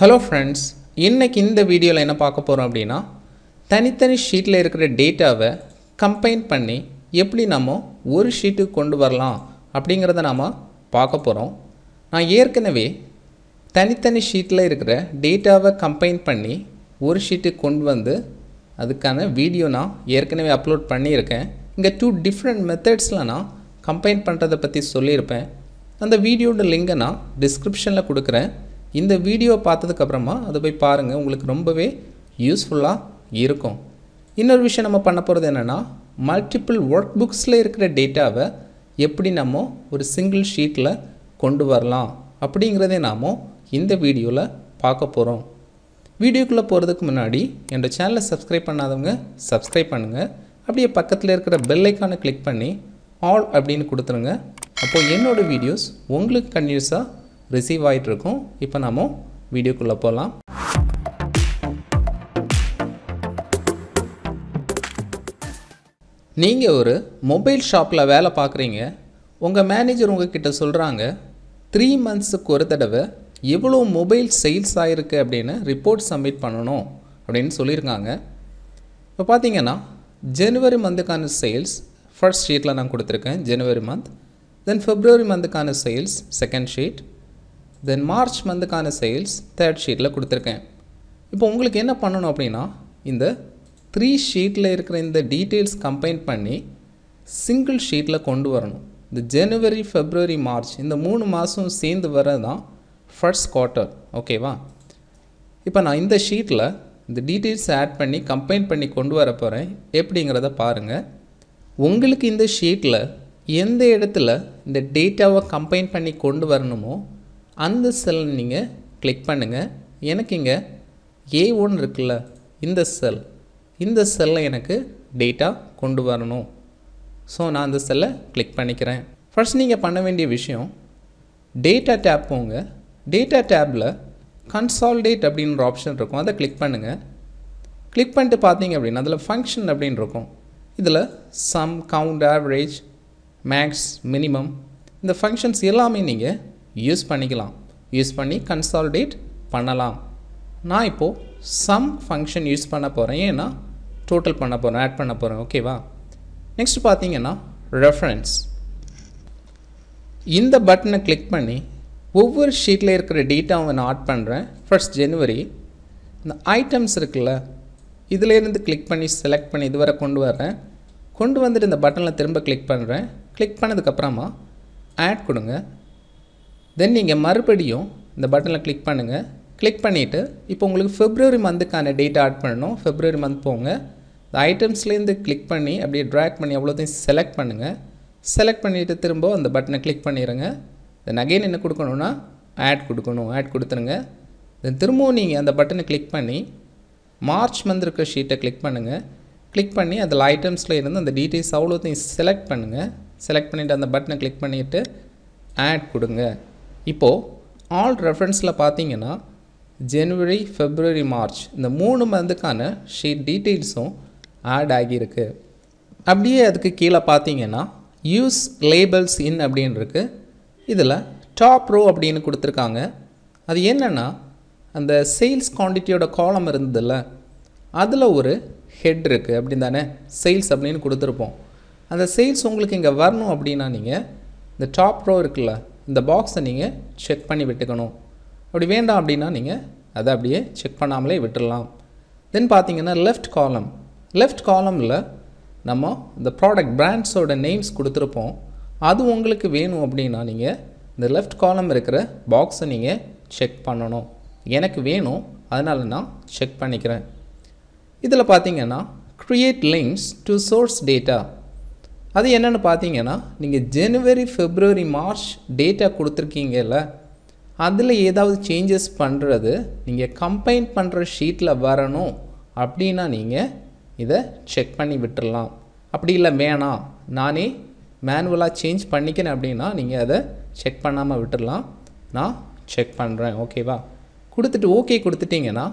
hello friends இன்றைக்கி இந்த வீடியோவில் என்ன பார்க்க போகிறோம் அப்படின்னா தனித்தனி ஷீட்டில் இருக்கிற டேட்டாவை கம்பைன் பண்ணி எப்படி நம்ம ஒரு ஷீட்டுக்கு கொண்டு வரலாம் அப்படிங்கிறத நாம் பார்க்க போகிறோம் நான் ஏற்கனவே தனித்தனி ஷீட்டில் இருக்கிற டேட்டாவை கம்பைன் பண்ணி ஒரு ஷீட்டுக்கு கொண்டு வந்து அதுக்கான வீடியோ நான் ஏற்கனவே அப்லோட் பண்ணியிருக்கேன் இங்கே டூ டிஃப்ரெண்ட் மெத்தட்ஸில் நான் கம்பைன் பண்ணுறதை பற்றி சொல்லியிருப்பேன் அந்த வீடியோட லிங்கை நான் டிஸ்கிரிப்ஷனில் கொடுக்குறேன் இந்த வீடியோ பார்த்ததுக்கப்புறமா அதை போய் பாருங்கள் உங்களுக்கு ரொம்பவே யூஸ்ஃபுல்லாக இருக்கும் இன்னொரு விஷயம் நம்ம பண்ண போகிறது என்னென்னா மல்டிப்புள் ஒர்க் புக்ஸில் இருக்கிற டேட்டாவை எப்படி நம்ம ஒரு சிங்கிள் ஷீட்டில் கொண்டு வரலாம் அப்படிங்கிறதே நாம் இந்த வீடியோவில் பார்க்க போகிறோம் வீடியோக்குள்ளே போகிறதுக்கு முன்னாடி என்னோடய சேனலை சப்ஸ்கிரைப் பண்ணாதவங்க சப்ஸ்கிரைப் பண்ணுங்கள் அப்படியே பக்கத்தில் இருக்கிற பெல்லைக்கானை கிளிக் பண்ணி ஆல் அப்படின்னு கொடுத்துருங்க அப்போது என்னோடய வீடியோஸ் உங்களுக்கு கன்யூஸாக ரிசீவ் ஆகிட்டுருக்கும் இப்போ நாம் வீடியோக்குள்ளே போகலாம் நீங்கள் ஒரு மொபைல் ஷாப்பில் வேலை பார்க்குறீங்க உங்கள் மேனேஜர் உங்ககிட்ட சொல்கிறாங்க த்ரீ மந்த்ஸுக்கு ஒரு தடவை எவ்வளோ மொபைல் சேல்ஸ் ஆகிருக்கு அப்படின்னு ரிப்போர்ட் சப்மிட் பண்ணணும் அப்படின்னு சொல்லியிருக்காங்க இப்போ பார்த்தீங்கன்னா ஜனவரி மந்த்துக்கான சேல்ஸ் ஃபர்ஸ்ட் ஷீட்டில் நான் கொடுத்துருக்கேன் ஜனவரி மந்த் தென் ஃபிப்ரவரி மந்த்துக்கான sales second sheet then March மந்த்துக்கான சேல்ஸ் தேர்ட் ஷீட்டில் கொடுத்துருக்கேன் இப்போ உங்களுக்கு என்ன பண்ணணும் அப்படின்னா இந்த த்ரீ ஷீட்டில் இருக்கிற இந்த டீட்டெயில்ஸ் கம்பைன் பண்ணி சிங்கிள் ஷீட்டில் கொண்டு வரணும் இந்த ஜனவரி ஃபெப்ரவரி மார்ச் இந்த மூணு மாதம் சேர்ந்து வர தான் ஃபர்ஸ்ட் குவார்ட்டர் ஓகேவா இப்போ நான் இந்த ஷீட்டில் இந்த டீட்டெயில்ஸ் ஆட் பண்ணி கம்பைன் பண்ணி கொண்டு வர போகிறேன் எப்படிங்கிறத பாருங்கள் உங்களுக்கு இந்த ஷீட்டில் எந்த இடத்துல இந்த டேட்டாவை கம்பைன் பண்ணி கொண்டு வரணுமோ அந்த செல் நீங்கள் கிளிக் பண்ணுங்கள் எனக்கு இங்கே ஏ ஒன் இருக்குல்ல இந்த செல் இந்த செல்லில் எனக்கு டேட்டா கொண்டு வரணும் ஸோ நான் அந்த செல்லை கிளிக் பண்ணிக்கிறேன் ஃபர்ஸ்ட் நீங்கள் பண்ண வேண்டிய விஷயம் டேட்டா டேப் போங்க டேட்டா டேப்பில் கன்சால்டேட் அப்படின்ற ஆப்ஷன் இருக்கும் அதை கிளிக் பண்ணுங்கள் கிளிக் பண்ணிட்டு பார்த்தீங்க அப்படின்னா அதில் ஃபங்க்ஷன் அப்படின்னு இருக்கும் இதில் sum count average max minimum இந்த ஃபங்க்ஷன்ஸ் எல்லாமே நீங்கள் யூஸ் பண்ணிக்கலாம் யூஸ் பண்ணி கன்சால்டேட் பண்ணலாம் நான் இப்போது சம் ஃபங்க்ஷன் யூஸ் பண்ண போகிறேன் ஏன்னா டோட்டல் பண்ண போகிறேன் ஆட் பண்ண போகிறேன் ஓகேவா நெக்ஸ்ட் பார்த்தீங்கன்னா ரெஃபரன்ஸ் இந்த பட்டனை கிளிக் பண்ணி ஒவ்வொரு ஷீட்டில் இருக்கிற டேட்டாவை நான் ஆட் பண்ணுறேன் ஃபர்ஸ்ட் ஜனவரி இந்த ஐட்டம்ஸ் இருக்குல்ல இதிலேருந்து கிளிக் பண்ணி செலக்ட் பண்ணி இதுவரை கொண்டு வர்றேன் கொண்டு வந்துட்டு இந்த பட்டனில் திரும்ப கிளிக் பண்ணுறேன் கிளிக் பண்ணதுக்கப்புறமா ஆட் கொடுங்க தென் நீங்கள் மறுபடியும் இந்த பட்டனில் கிளிக் பண்ணுங்கள் கிளிக் பண்ணிவிட்டு இப்போ உங்களுக்கு ஃபெப்ரவரி மந்த்துக்கான டேட் ஆட் பண்ணணும் ஃபெப்ரவரி மந்த் போங்க இந்த ஐட்டம்ஸ்லேருந்து கிளிக் பண்ணி அப்படியே ட்ராக் பண்ணி அவ்வளோத்தையும் செலக்ட் பண்ணுங்கள் செலக்ட் பண்ணிவிட்டு திரும்ப அந்த பட்டனை கிளிக் பண்ணிடுங்க தென் அகெயின் என்ன கொடுக்கணுன்னா ஆட் கொடுக்கணும் ஆட் கொடுத்துருங்க தென் திரும்பவும் நீங்கள் அந்த பட்டனை கிளிக் பண்ணி மார்ச் மந்த் இருக்கிற ஷீட்டை கிளிக் பண்ணுங்கள் கிளிக் பண்ணி அதில் ஐட்டம்ஸில் இருந்து அந்த டீட்டெயில்ஸ் அவ்வளோத்தையும் செலக்ட் பண்ணுங்கள் செலக்ட் பண்ணிவிட்டு அந்த பட்டனை கிளிக் பண்ணிவிட்டு ஆட் கொடுங்க இப்போது ஆல் ரெஃபரன்ஸில் பார்த்தீங்கன்னா ஜனவரி ஃபெப்ரவரி மார்ச் இந்த மூணு மந்துக்கான ஷீட் டீட்டெயில்ஸும் ஆட் ஆகியிருக்கு அப்படியே அதுக்கு கீழே பார்த்தீங்கன்னா யூஸ் லேபிள்ஸ் இன் அப்படின்னு இருக்குது இதில் டாப் ரோ அப்படின்னு கொடுத்துருக்காங்க அது என்னென்னா அந்த சேல்ஸ் குவான்டிட்டியோட காலம் இருந்ததில்ல அதில் ஒரு ஹெட் இருக்குது அப்படின் தானே சேல்ஸ் அப்படின்னு கொடுத்துருப்போம் அந்த சேல்ஸ் உங்களுக்கு இங்கே வரணும் அப்படின்னா நீங்கள் இந்த டாப் ரோ இருக்குல்ல இந்த பாக்ஸை நீங்கள் செக் பண்ணி விட்டுக்கணும் அப்படி வேண்டாம் அப்படின்னா நீங்கள் அதை அப்படியே செக் பண்ணாமலே விட்டுடலாம் தென் பார்த்தீங்கன்னா லெஃப்ட் காலம் லெஃப்ட் காலமில் நம்ம இந்த ப்ராடக்ட் பிராண்ட்ஸோட நேம்ஸ் கொடுத்துருப்போம் அது உங்களுக்கு வேணும் அப்படின்னா நீங்கள் இந்த லெஃப்ட் காலம் இருக்கிற பாக்ஸை நீங்கள் செக் பண்ணணும் எனக்கு வேணும் அதனால நான் செக் பண்ணிக்கிறேன் இதில் பார்த்தீங்கன்னா create links to source data அது என்னென்னு பார்த்தீங்கன்னா நீங்கள் ஜனவரி ஃபெப்ரவரி மார்ச் டேட்டா கொடுத்துருக்கீங்கல்ல அதில் ஏதாவது சேஞ்சஸ் பண்ணுறது நீங்கள் கம்பைன் பண்ணுற ஷீட்டில் வரணும் அப்படின்னா நீங்கள் இதை செக் பண்ணி விட்டுடலாம் அப்படி இல்லை வேணாம் நானே மேனுவலாக சேஞ்ச் பண்ணிக்கிறேன் அப்படின்னா நீங்கள் அதை செக் பண்ணாமல் விட்டுடலாம் நான் செக் பண்ணுறேன் ஓகேவா கொடுத்துட்டு ஓகே கொடுத்துட்டிங்கன்னா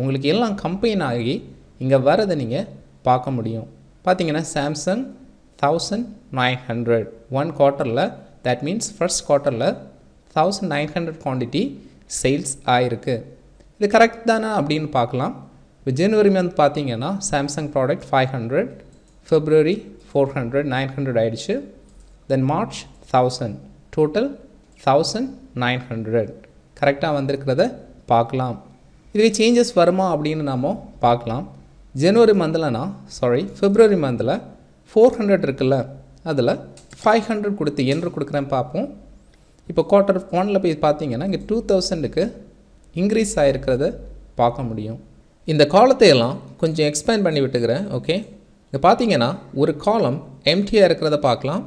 உங்களுக்கு எல்லாம் கம்பெயின் ஆகி இங்கே வரதை நீங்கள் பார்க்க முடியும் பார்த்தீங்கன்னா Samsung thousand nine hundred one குவார்ட்டரில் தட் மீன்ஸ் ஃபர்ஸ்ட் குவார்ட்டரில் thousand nine hundred quantity sales ஆகிருக்கு இது கரெக்ட் தானா அப்படின்னு பார்க்கலாம் இப்போ ஜனவரி மந்த் பார்த்தீங்கன்னா Samsung product five hundred February four hundred nine hundred ஆகிடுச்சு then March thousand total thousand nine hundred கரெக்டாக வந்திருக்கிறத பார்க்கலாம் இதுவே சேஞ்சஸ் வருமா அப்படின்னு நாம் பார்க்கலாம் ஜனவரி மந்தில்னா சாரி ஃபிப்ரவரி மந்தில் ஃபோர் ஹண்ட்ரட் இருக்குல்ல அதில் ஃபைவ் ஹண்ட்ரட் கொடுத்து என்று கொடுக்குறேன் பார்ப்போம் இப்போ குவார்ட்டர் ஒனில் போய் பார்த்தீங்கன்னா இங்கே டூ தௌசண்டுக்கு இன்க்ரீஸ் ஆகிருக்கிறத பார்க்க முடியும் இந்த காலத்தையெல்லாம் கொஞ்சம் எக்ஸ்பேண்ட் பண்ணி விட்டுக்கிறேன் ஓகே இங்கே பார்த்தீங்கன்னா ஒரு காலம் எம்டியாக இருக்கிறத பார்க்கலாம்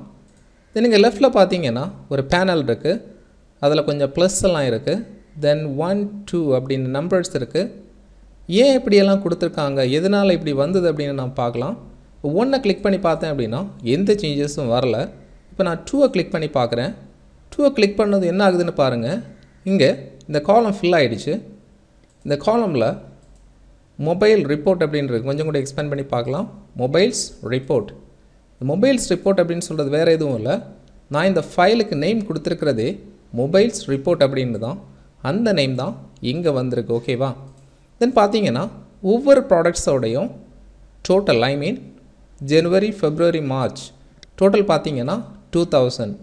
தென் இங்கே லெஃப்டில் பார்த்தீங்கன்னா ஒரு பேனல் இருக்குது அதில் கொஞ்சம் ப்ளஸ் எல்லாம் இருக்குது தென் ஒன் டூ அப்படின்னு நம்பர்ஸ் இருக்குது ஏன் இப்படியெல்லாம் கொடுத்துருக்காங்க எதனால் இப்படி வந்தது அப்படின்னு நான் பார்க்கலாம் ஒன்றை கிளிக் பண்ணி பார்த்தேன் அப்படின்னா எந்த சேஞ்சஸும் வரல இப்போ நான் டூவை கிளிக் பண்ணி பார்க்குறேன் டூவை கிளிக் பண்ணது என்ன ஆகுதுன்னு பாருங்கள் இங்கே இந்த காலம் ஃபில் ஆகிடுச்சு இந்த காலமில் மொபைல் ரிப்போர்ட் அப்படின்றது கொஞ்சம் கூட எக்ஸ்பேண்ட் பண்ணி பார்க்கலாம் மொபைல்ஸ் ரிப்போர்ட் மொபைல்ஸ் ரிப்போர்ட் அப்படின்னு சொல்கிறது வேறு எதுவும் இல்லை நான் இந்த ஃபைலுக்கு நேம் கொடுத்துருக்கிறதே மொபைல்ஸ் ரிப்போர்ட் அப்படின்னு தான் அந்த நேம் தான் இங்கே வந்திருக்கு ஓகேவா தென் பார்த்தீங்கன்னா ஒவ்வொரு ப்ராடக்ட்ஸோடையும் total I mean January February March total பார்த்தீங்கன்னா டூ தௌசண்ட்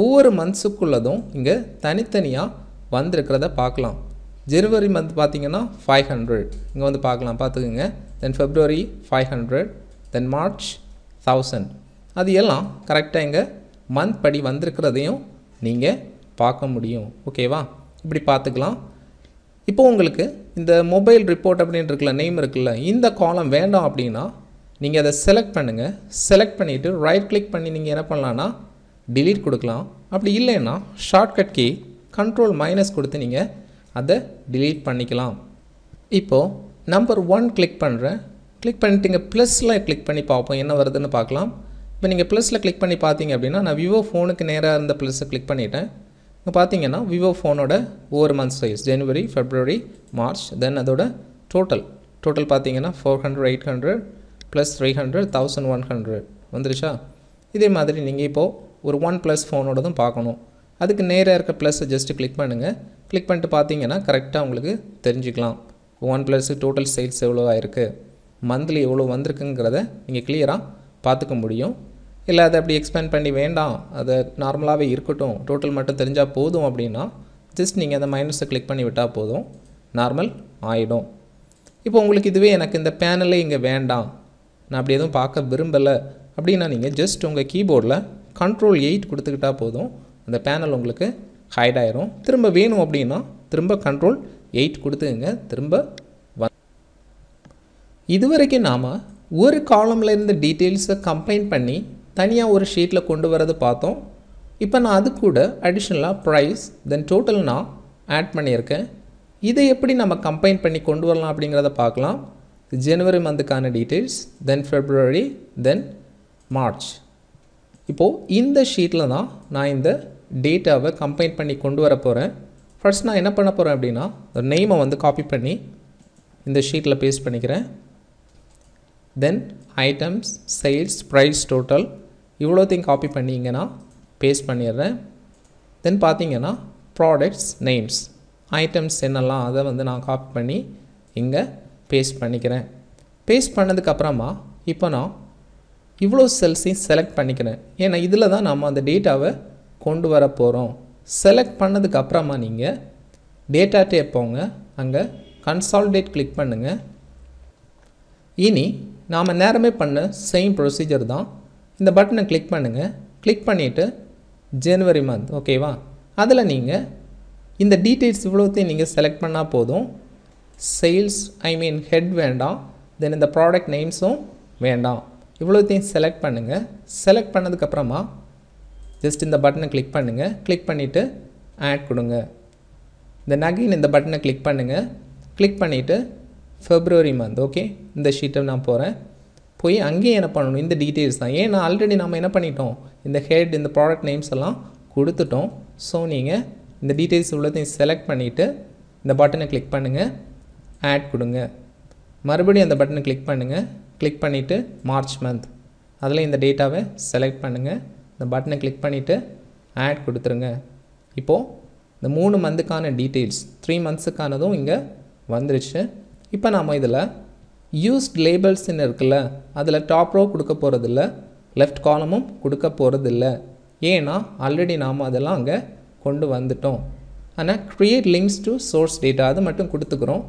ஒவ்வொரு மந்த்ஸுக்குள்ளதும் இங்கே தனித்தனியாக வந்திருக்கிறத பார்க்கலாம் ஜனவரி மந்த் பார்த்தீங்கன்னா ஃபைவ் ஹண்ட்ரட் இங்கே வந்து பார்க்கலாம் பார்த்துக்குங்க then February five hundred then March thousand அது எல்லாம் கரெக்டாக இங்கே மந்த் படி வந்திருக்கிறதையும் நீங்கள் பார்க்க முடியும் ஓகேவா இப்படி பார்த்துக்கலாம் இப்போ உங்களுக்கு இந்த மொபைல் ரிப்போர்ட் அப்படின்னு இருக்குல்ல நேம் இருக்குல்ல இந்த காலம் வேண்டாம் அப்படின்னா நீங்கள் அதை செலக்ட் பண்ணுங்கள் செலக்ட் பண்ணிவிட்டு ரைட் கிளிக் பண்ணி நீங்கள் என்ன பண்ணலான்னா டிலீட் கொடுக்கலாம் அப்படி இல்லைன்னா ஷார்ட்கட் கீ கண்ட்ரோல் மைனஸ் கொடுத்து நீங்கள் அதை டிலீட் பண்ணிக்கலாம் இப்போது நம்பர் ஒன் கிளிக் பண்ணுறேன் கிளிக் பண்ணிட்டு இங்கே ப்ளஸில் கிளிக் பண்ணி பார்ப்போம் என்ன வருதுன்னு பார்க்கலாம் இப்போ நீங்கள் ப்ளஸில் கிளிக் பண்ணி பார்த்தீங்க அப்படின்னா நான் விவோ ஃபோனுக்கு நேராக இருந்த ப்ளஸ்ஸை கிளிக் பண்ணிவிட்டேன் இங்கே பார்த்தீங்கன்னா விவோ ஃபோனோட ஒவ்வொரு month size January February March then அதோட டோட்டல் டோட்டல் பார்த்தீங்கன்னா four hundred eight hundred plus three hundred thousand one hundred வந்துருச்சா இதே மாதிரி நீங்கள் இப்போது ஒரு ஒன் ப்ளஸ் ஃபோனோடதும் பார்க்கணும் அதுக்கு நேராக இருக்க ப்ளஸ்ஸை ஜஸ்ட்டு கிளிக் பண்ணுங்கள் கிளிக் பண்ணிட்டு பார்த்தீங்கன்னா கரெக்டாக உங்களுக்கு தெரிஞ்சுக்கலாம் ஒன் ப்ளஸ்ஸு டோட்டல் சேல்ஸ் எவ்வளோ ஆயிருக்கு மந்த்லி எவ்வளோ வந்திருக்குங்கிறத நீங்கள் கிளியராக பார்த்துக்க முடியும் இல்லை அதை அப்படி எக்ஸ்பேண்ட் பண்ணி வேண்டாம் அதை நார்மலாகவே இருக்கட்டும் டோட்டல் மட்டும் தெரிஞ்சால் போதும் அப்படின்னா ஜஸ்ட் நீங்கள் அதை மைனஸை கிளிக் பண்ணி விட்டால் போதும் நார்மல் ஆகிடும் இப்போ உங்களுக்கு இதுவே எனக்கு இந்த பேனலே இங்கே வேண்டாம் நான் அப்படி எதுவும் பார்க்க விரும்பலை அப்படின்னா நீங்கள் ஜஸ்ட் உங்கள் கீபோர்டில் கண்ட்ரோல் எயிட் கொடுத்துக்கிட்டா போதும் அந்த பேனல் உங்களுக்கு ஹைட் ஆயிரும் திரும்ப வேணும் அப்படின்னா திரும்ப கண்ட்ரோல் எயிட் கொடுத்துங்க திரும்ப வந் இதுவரைக்கும் நாம் ஒரு காலமில் இருந்த டீட்டெயில்ஸை கம்பைன் பண்ணி தனியாக ஒரு ஷீட்டில் கொண்டு வரது பார்த்தோம் இப்போ நான் அது கூட அடிஷ்னலாக ப்ரைஸ் தென் டோட்டல் நான் ஆட் பண்ணியிருக்கேன் இதை எப்படி நம்ம கம்பைன் பண்ணி கொண்டு வரலாம் அப்படிங்கிறத பார்க்கலாம் ஜனவரி மந்த்துக்கான details then February then March இப்போது இந்த ஷீட்டில் தான் நான் இந்த டேட்டாவை கம்பைன் பண்ணி கொண்டு வர போகிறேன் ஃபர்ஸ்ட் நான் என்ன பண்ண போகிறேன் அப்படின்னா நெய்மை வந்து காப்பி பண்ணி இந்த ஷீட்டில் பேஸ்ட் பண்ணிக்கிறேன் then items sales price total இவ்வளோத்தையும் காப்பி பண்ணி பேஸ்ட் பண்ணிடுறேன் தென் பார்த்தீங்கன்னா ப்ராடக்ட்ஸ் நேம்ஸ் ஐட்டம்ஸ் என்னெல்லாம் அதை வந்து நான் காப்பி பண்ணி இங்கே பேஸ்ட் பண்ணிக்கிறேன் பேஸ்ட் பண்ணதுக்கப்புறமா இப்போ நான் இவ்வளோ செல்ஸையும் செலக்ட் பண்ணிக்கிறேன் ஏன்னா இதில் தான் நம்ம அந்த டேட்டாவை கொண்டு வர போகிறோம் செலக்ட் பண்ணதுக்கப்புறமா நீங்கள் டேட்டாட்டே போங்க அங்கே கன்சால்டேட் கிளிக் பண்ணுங்கள் இனி நாம் நேரமே பண்ண சேம் ப்ரொசீஜர் தான் இந்த பட்டனை கிளிக் பண்ணுங்கள் கிளிக் பண்ணிவிட்டு ஜனவரி மந்த் ஓகேவா அதில் நீங்கள் இந்த டீட்டெயில்ஸ் இவ்வளோத்தையும் நீங்கள் செலக்ட் பண்ணால் போதும் சேல்ஸ் ஐ மீன் ஹெட் வேண்டாம் தென் இந்த ப்ராடக்ட் நேம்ஸும் வேண்டாம் இவ்வளோத்தையும் செலக்ட் பண்ணுங்கள் செலக்ட் பண்ணதுக்கப்புறமா ஜஸ்ட் இந்த பட்டனை கிளிக் பண்ணுங்கள் கிளிக் பண்ணிவிட்டு ஆட் கொடுங்க இந்த நகைன் இந்த பட்டனை கிளிக் பண்ணுங்கள் கிளிக் பண்ணிவிட்டு ஃபெப்ரவரி மந்த் ஓகே இந்த ஷீட்டை நான் போகிறேன் போய் அங்கேயும் என்ன பண்ணணும் இந்த டீட்டெயில்ஸ் தான் ஏன்னா ஆல்ரெடி நம்ம என்ன பண்ணிட்டோம் இந்த ஹெட் இந்த ப்ராடக்ட் நேம்ஸ் எல்லாம் கொடுத்துட்டோம் ஸோ நீங்கள் இந்த டீட்டெயில்ஸ் உள்ளதையும் செலக்ட் பண்ணிவிட்டு இந்த பட்டனை கிளிக் பண்ணுங்கள் ஆட் கொடுங்க மறுபடியும் அந்த பட்டனை கிளிக் பண்ணுங்கள் கிளிக் பண்ணிவிட்டு மார்ச் மந்த் அதில் இந்த டேட்டாவை செலக்ட் பண்ணுங்கள் இந்த பட்டனை கிளிக் பண்ணிவிட்டு ஆட் கொடுத்துருங்க இப்போது இந்த மூணு மந்த்துக்கான டீட்டெயில்ஸ் த்ரீ மந்த்ஸுக்கானதும் இங்கே வந்துருச்சு இப்போ நாம் இதில் யூஸ்ட் லேபிள்ஸ்ன்னு இருக்குல்ல அதில் டாப் ரோ கொடுக்க போகிறதில்ல லெஃப்ட் காலமும் கொடுக்க போகிறதில்ல ஏன்னா ஆல்ரெடி நாம் அதெல்லாம் அங்கே கொண்டு வந்துட்டோம் ஆனால் create links to source data அது மட்டும் கொடுத்துக்கிறோம்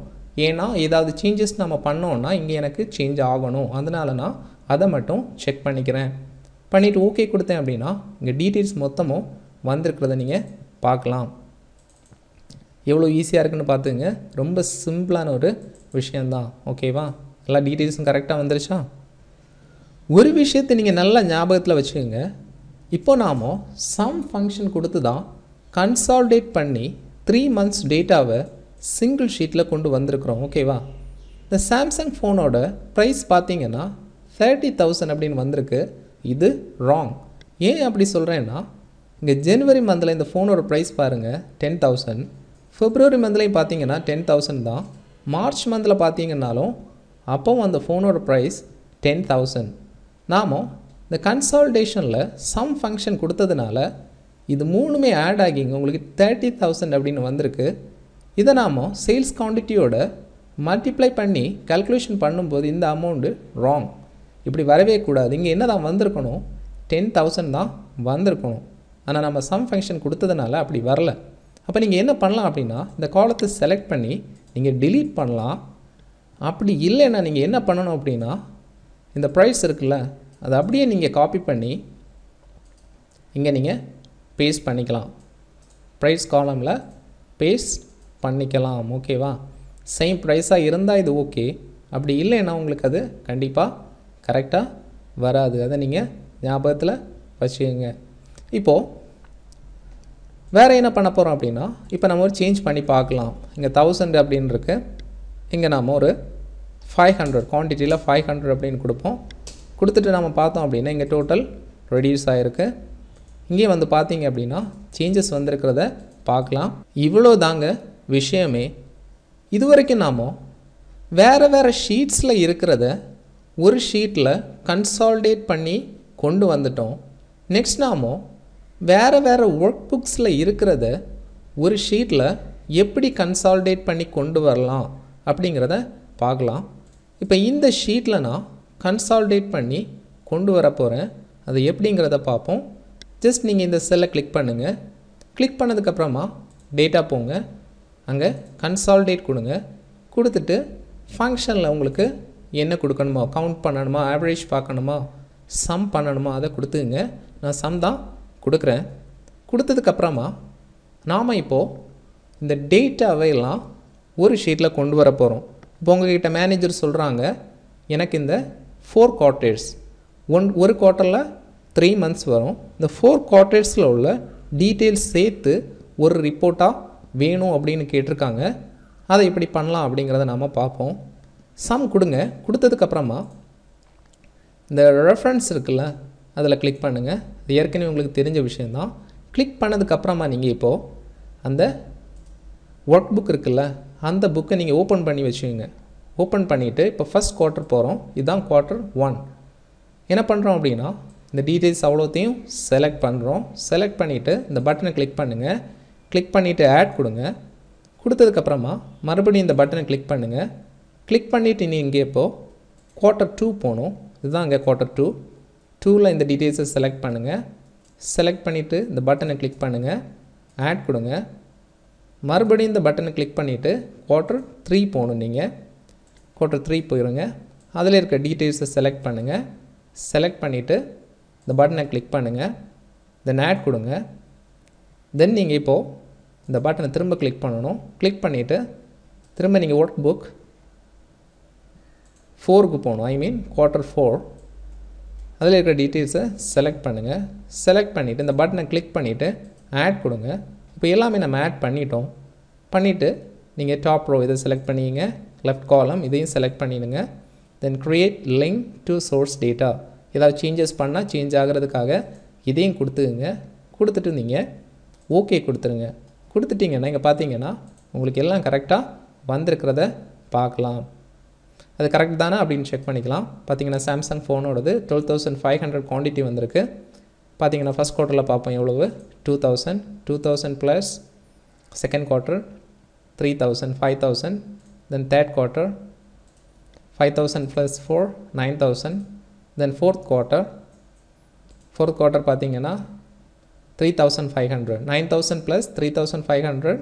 ஏன்னா ஏதாவது சேஞ்சஸ் நம்ம பண்ணோம்னா இங்கே எனக்கு சேஞ்ச் ஆகணும் அதனால நான் அதை மட்டும் செக் பண்ணிக்கிறேன் பண்ணிவிட்டு ஓகே கொடுத்தேன் அப்படின்னா இங்கே டீட்டெயில்ஸ் மொத்தமும் வந்திருக்கிறத நீங்கள் பார்க்கலாம் எவ்வளோ ஈஸியாக இருக்குன்னு பார்த்துங்க ரொம்ப சிம்பிளான ஒரு விஷயந்தான் ஓகேவா எல்லா டீட்டெயில்ஸும் கரெக்டாக வந்துருச்சா ஒரு விஷயத்தை நீங்கள் நல்லா ஞாபகத்தில் வச்சுக்கோங்க இப்போ நாம் சம் ஃபங்க்ஷன் கொடுத்து தான் கன்சால்டேட் பண்ணி த்ரீ மந்த்ஸ் டேட்டாவை சிங்கிள் ஷீட்டில் கொண்டு வந்திருக்கிறோம் ஓகேவா இந்த சாம்சங் ஃபோனோட ப்ரைஸ் பார்த்தீங்கன்னா தேர்ட்டி தௌசண்ட் அப்படின்னு வந்திருக்கு இது ராங் ஏன் அப்படி சொல்கிறேன்னா இங்கே ஜனவரி மந்தில் இந்த ஃபோனோட ப்ரைஸ் பாருங்கள் டென் தௌசண்ட் ஃபிப்ரவரி மந்த்லேயும் பார்த்தீங்கன்னா டென் தௌசண்ட் தான் மார்ச் மந்தில் பார்த்தீங்கன்னாலும் அப்போவும் அந்த ஃபோனோட ப்ரைஸ் டென் தௌசண்ட் நாம் இந்த கன்சால்டேஷனில் சம் ஃபங்க்ஷன் கொடுத்ததுனால இது மூணுமே ஆட் ஆகிங்க உங்களுக்கு தேர்ட்டி தௌசண்ட் அப்படின்னு வந்திருக்கு இதை நாம் சேல்ஸ் குவான்டிட்டியோட மல்டிப்ளை பண்ணி கல்குலேஷன் பண்ணும்போது இந்த அமௌண்ட்டு ராங் இப்படி வரவே கூடாது இங்கே என்ன தான் வந்திருக்கணும் டென் தௌசண்ட் தான் வந்திருக்கணும் ஆனால் நம்ம சம் ஃபங்க்ஷன் கொடுத்ததுனால அப்படி வரல அப்போ நீங்கள் என்ன பண்ணலாம் அப்படின்னா இந்த காலத்தை செலக்ட் பண்ணி நீங்கள் டிலீட் பண்ணலாம் அப்படி இல்லைன்னா நீங்கள் என்ன பண்ணணும் அப்படின்னா இந்த ப்ரைஸ் இருக்குல்ல அதை அப்படியே நீங்கள் காப்பி பண்ணி இங்கே நீங்கள் பேஸ்ட் பண்ணிக்கலாம் ப்ரைஸ் காலமில் பேஸ்ட் பண்ணிக்கலாம் ஓகேவா சேம் ப்ரைஸாக இருந்தால் இது ஓகே அப்படி இல்லைன்னா உங்களுக்கு அது கண்டிப்பாக கரெக்டாக வராது அதை நீங்கள் ஞாபகத்தில் வச்சுக்கோங்க இப்போது வேறு என்ன பண்ண போகிறோம் அப்படின்னா இப்போ நம்ம ஒரு சேஞ்ச் பண்ணி பார்க்கலாம் இங்கே தௌசண்ட் அப்படின்னு இருக்கு இங்கே நாம் ஒரு ஃபைவ் ஹண்ட்ரட் குவான்டிட்டியில் ஃபைவ் ஹண்ட்ரட் அப்படின்னு கொடுப்போம் கொடுத்துட்டு நம்ம பார்த்தோம் அப்படின்னா இங்கே டோட்டல் ரெடியூஸ் ஆகிருக்கு இங்கே வந்து பார்த்தீங்க அப்படின்னா சேஞ்சஸ் வந்திருக்கிறத பார்க்கலாம் இவ்வளோ தாங்க விஷயமே இதுவரைக்கும் நாம் வேறு வேறு ஷீட்ஸில் இருக்கிறத ஒரு ஷீட்டில் கன்சால்டேட் பண்ணி கொண்டு வந்துட்டோம் நெக்ஸ்ட் நாம் வேறு வேறு ஒர்க் புக்ஸில் இருக்கிறத ஒரு ஷீட்டில் எப்படி கன்சால்டேட் பண்ணி கொண்டு வரலாம் அப்படிங்கிறத பார்க்கலாம் இப்போ இந்த ஷீட்டில் நான் கன்சால்டேட் பண்ணி கொண்டு வர போகிறேன் அது எப்படிங்கிறத பார்ப்போம் ஜஸ்ட் நீங்கள் இந்த செல்லை கிளிக் பண்ணுங்கள் கிளிக் பண்ணதுக்கப்புறமா டேட்டா போங்க அங்கே கன்சால்டேட் கொடுங்க கொடுத்துட்டு ஃபங்க்ஷனில் உங்களுக்கு என்ன கொடுக்கணுமோ கவுண்ட் பண்ணணுமா ஆவரேஜ் பார்க்கணுமா சம் பண்ணணுமா அதை கொடுத்துங்க நான் சம் தான் கொடுக்குறேன் கொடுத்ததுக்கப்புறமா நாம் இப்போது இந்த டேட்டாவை எல்லாம் ஒரு ஷீட்டில் கொண்டு வர போகிறோம் இப்போ கிட்டே மேனேஜர் சொல்கிறாங்க எனக்கு இந்த ஃபோர் குவார்டர்ஸ் ஒன் ஒரு குவார்டரில் த்ரீ மந்த்ஸ் வரும் இந்த ஃபோர் குவார்டர்ஸில் உள்ள டீட்டெயில்ஸ் சேர்த்து ஒரு ரிப்போர்ட்டாக வேணும் அப்படின்னு கேட்டிருக்காங்க அதை இப்படி பண்ணலாம் அப்படிங்கிறத நாம் பார்ப்போம் சம் கொடுங்க கொடுத்ததுக்கப்புறமா இந்த ரெஃபரன்ஸ் இருக்குல்ல அதில் கிளிக் பண்ணுங்கள் அது ஏற்கனவே உங்களுக்கு தெரிஞ்ச விஷயந்தான் கிளிக் பண்ணதுக்கப்புறமா நீங்கள் இப்போது அந்த ஒர்க் புக் இருக்குல்ல அந்த புக்கை நீங்கள் ஓப்பன் பண்ணி வச்சுக்கோங்க ஓப்பன் பண்ணிவிட்டு இப்போ ஃபஸ்ட் குவார்ட்டர் போகிறோம் இதுதான் குவார்ட்டர் ஒன் என்ன பண்ணுறோம் அப்படின்னா இந்த டீட்டெயில்ஸ் அவ்வளோத்தையும் செலக்ட் பண்ணுறோம் செலக்ட் பண்ணிவிட்டு இந்த பட்டனை கிளிக் பண்ணுங்கள் கிளிக் பண்ணிவிட்டு ஆட் கொடுங்க கொடுத்ததுக்கப்புறமா மறுபடியும் இந்த பட்டனை கிளிக் பண்ணுங்கள் கிளிக் பண்ணிவிட்டு நீ இங்கே இப்போது குவார்ட்டர் டூ போகணும் இதுதான் அங்கே குவார்ட்டர் டூ டூவில் இந்த டீட்டெயில்ஸை செலக்ட் பண்ணுங்கள் செலக்ட் பண்ணிவிட்டு இந்த பட்டனை கிளிக் பண்ணுங்கள் ஆட் கொடுங்க மறுபடியும் இந்த பட்டனை கிளிக் பண்ணிவிட்டு குவார்ட்டர் த்ரீ போகணும் நீங்கள் குவார்ட்டர் த்ரீ போயிடுங்க அதில் இருக்க டீட்டெயில்ஸை செலக்ட் பண்ணுங்கள் செலக்ட் பண்ணிவிட்டு இந்த பட்டனை கிளிக் பண்ணுங்கள் தென் ஆட் கொடுங்க தென் நீங்கள் இப்போது இந்த பட்டனை திரும்ப கிளிக் பண்ணணும் கிளிக் பண்ணிவிட்டு திரும்ப நீங்கள் ஒர்க் புக் ஃபோருக்கு போகணும் ஐ மீன் குவார்ட்டர் ஃபோர் அதில் இருக்கிற டீட்டெயில்ஸை செலக்ட் பண்ணுங்கள் செலக்ட் பண்ணிவிட்டு இந்த பட்டனை கிளிக் பண்ணிவிட்டு ஆட் கொடுங்க இப்போ எல்லாமே நம்ம ஆட் பண்ணிட்டோம் பண்ணிவிட்டு நீங்கள் டாப் ரோ இதை செலக்ட் பண்ணிங்க லெஃப்ட் காலம் இதையும் செலக்ட் பண்ணிடுங்க then create link to source data ஏதாவது சேஞ்சஸ் பண்ணால் சேஞ்ச் ஆகிறதுக்காக இதையும் கொடுத்துக்குங்க கொடுத்துட்டு நீங்கள் ஓகே கொடுத்துருங்க கொடுத்துட்டிங்கன்னா இங்கே பார்த்தீங்கன்னா உங்களுக்கு எல்லாம் கரெக்டாக வந்திருக்கிறத பார்க்கலாம் அது கரெக்ட் தானே அப்படின்னு செக் பண்ணிக்கலாம் பார்த்தீங்கன்னா சாம்சங் ஃபோனோடது twelve thousand five hundred quantity வந்திருக்கு பார்த்தீங்கன்னா ஃபஸ்ட் குவார்ட்டரில் பார்ப்போம் எவ்வளவு two thousand two thousand plus second quarter three thousand five thousand then third quarter five thousand plus four nine thousand then fourth quarter fourth quarter பார்த்தீங்கன்னா three three thousand thousand thousand five five hundred nine plus hundred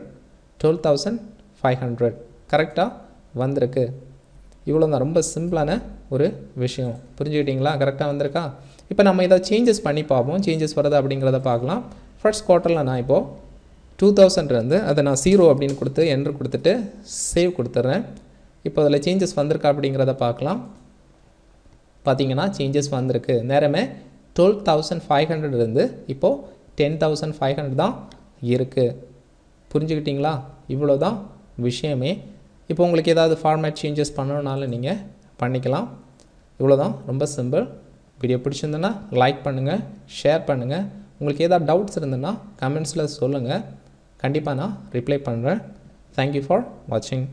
twelve thousand five hundred கரெக்டாக வந்திருக்கு இவ்வளோ தான் ரொம்ப சிம்பிளான ஒரு விஷயம் புரிஞ்சுக்கிட்டிங்களா கரெக்டாக வந்திருக்கா இப்போ நம்ம ஏதாவது சேஞ்சஸ் பண்ணி பார்ப்போம் சேஞ்சஸ் வருது அப்படிங்கிறத பார்க்கலாம் ஃபர்ஸ்ட் குவார்ட்டரில் நான் இப்போது டூ தௌசண்ட்லேருந்து அதை நான் ஜீரோ அப்படின்னு கொடுத்து என்ட்ரு கொடுத்துட்டு சேவ் கொடுத்துட்றேன் இப்போ அதில் சேஞ்சஸ் வந்திருக்கா அப்படிங்கிறத பார்க்கலாம் பார்த்தீங்கன்னா சேஞ்சஸ் வந்திருக்கு நேரமே டுவெல் தௌசண்ட் ஃபைவ் ஹண்ட்ரட் இருந்து இப்போது டென் தௌசண்ட் ஃபைவ் ஹண்ட்ரட் தான் இருக்குது புரிஞ்சுக்கிட்டிங்களா இவ்வளோ தான் விஷயமே இப்போ உங்களுக்கு ஏதாவது ஃபார்மேட் சேஞ்சஸ் பண்ணணுனாலும் நீங்கள் பண்ணிக்கலாம் இவ்வளோ தான் ரொம்ப சிம்பிள் வீடியோ பிடிச்சிருந்ததுன்னா லைக் பண்ணுங்கள் ஷேர் பண்ணுங்கள் உங்களுக்கு ஏதாவது டவுட்ஸ் இருந்ததுன்னா கமெண்ட்ஸில் சொல்லுங்கள் கண்டிப்பாக நான் ரிப்ளை பண்ணுறேன் தேங்க்யூ ஃபார் வாட்சிங்